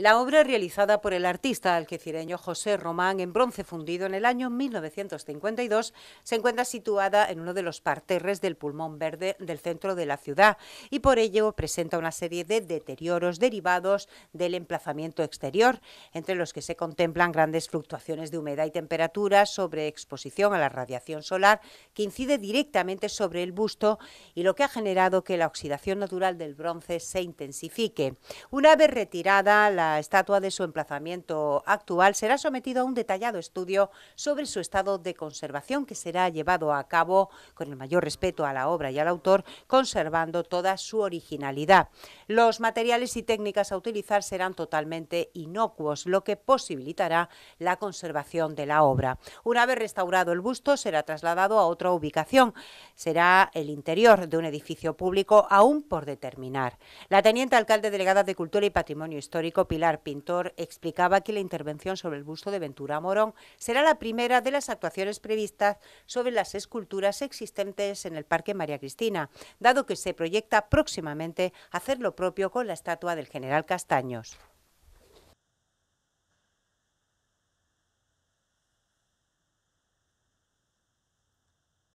La obra realizada por el artista alquecireño José Román en bronce fundido en el año 1952 se encuentra situada en uno de los parterres del pulmón verde del centro de la ciudad y por ello presenta una serie de deterioros derivados del emplazamiento exterior, entre los que se contemplan grandes fluctuaciones de humedad y temperatura, sobre exposición a la radiación solar que incide directamente sobre el busto y lo que ha generado que la oxidación natural del bronce se intensifique. Una vez retirada la estatua de su emplazamiento actual será sometido a un detallado estudio sobre su estado de conservación que será llevado a cabo con el mayor respeto a la obra y al autor, conservando toda su originalidad. Los materiales y técnicas a utilizar serán totalmente inocuos, lo que posibilitará la conservación de la obra. Una vez restaurado el busto, será trasladado a otra ubicación. Será el interior de un edificio público aún por determinar. La teniente alcalde delegada de Cultura y Patrimonio Histórico, Pilar Pilar Pintor explicaba que la intervención sobre el busto de Ventura Morón será la primera de las actuaciones previstas sobre las esculturas existentes en el Parque María Cristina, dado que se proyecta próximamente hacer lo propio con la estatua del general Castaños.